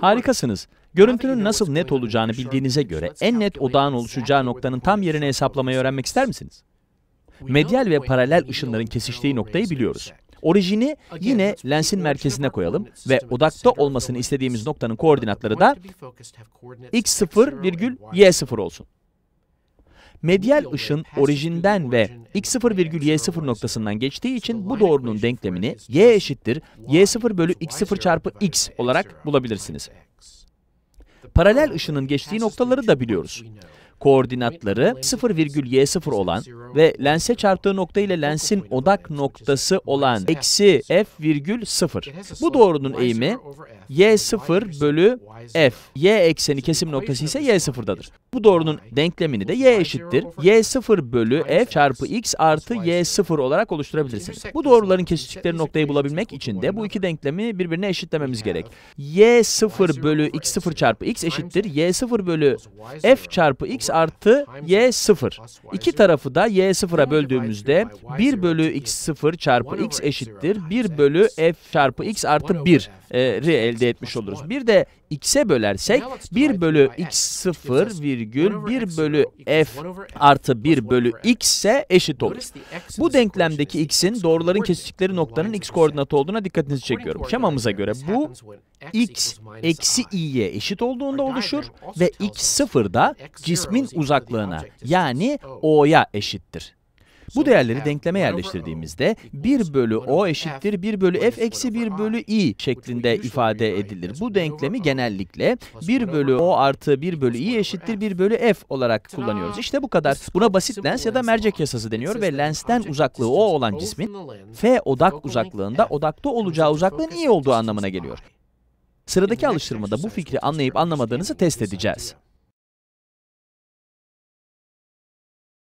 Harikasınız. Görüntünün nasıl net olacağını bildiğinize göre en net odağın oluşacağı noktanın tam yerini hesaplamayı öğrenmek ister misiniz? Medyal ve paralel ışınların kesiştiği noktayı biliyoruz. Orijini yine lensin merkezine koyalım ve odakta olmasını istediğimiz noktanın koordinatları da x0, y0 olsun. Medyal ışın orijinden ve x0,y0 noktasından geçtiği için bu doğrunun denklemini y eşittir y0 bölü x0 çarpı x olarak bulabilirsiniz. Paralel ışının geçtiği noktaları da biliyoruz koordinatları 0,y0 olan ve lense çarptığı nokta ile lensin odak noktası olan eksi f virgül f,0. Bu doğrunun eğimi y0 bölü f. y ekseni kesim noktası ise y0'dadır. Bu doğrunun denklemini de y eşittir. y0 bölü f çarpı x artı y0 olarak oluşturabilirsiniz. Bu doğruların kesiştikleri noktayı bulabilmek için de bu iki denklemi birbirine eşitlememiz gerek. y0 bölü x0 çarpı x eşittir. y0 bölü f çarpı x x artı y 0. İki tarafı da y 0'a böldüğümüzde 1 bölü x 0 çarpı x eşittir 1 bölü f çarpı x artı 1 e, ri elde etmiş oluruz. Bir de x'e bölersek 1 bölü x 0 virgül 1 bölü f artı 1 bölü x'e eşit olur. Bu denklemdeki x'in doğruların kesiştikleri noktanın x koordinatı olduğuna dikkatinizi çekiyorum. Şemamıza göre bu x eksi i'ye eşit olduğunda oluşur ve x sıfırda cismin uzaklığına yani oh. o'ya eşittir. Bu değerleri denkleme yerleştirdiğimizde 1 bölü o eşittir 1 bölü f eksi 1 bölü i şeklinde ifade edilir. Bu denklemi genellikle 1 bölü o artı 1 bölü i eşittir 1 bölü f olarak kullanıyoruz. İşte bu kadar. Buna basit lens ya da mercek yasası deniyor ve lensten uzaklığı o olan cismin f odak uzaklığında odakta olacağı uzaklığın i olduğu anlamına geliyor. Sıradaki alıştırmada bu fikri anlayıp anlamadığınızı test edeceğiz.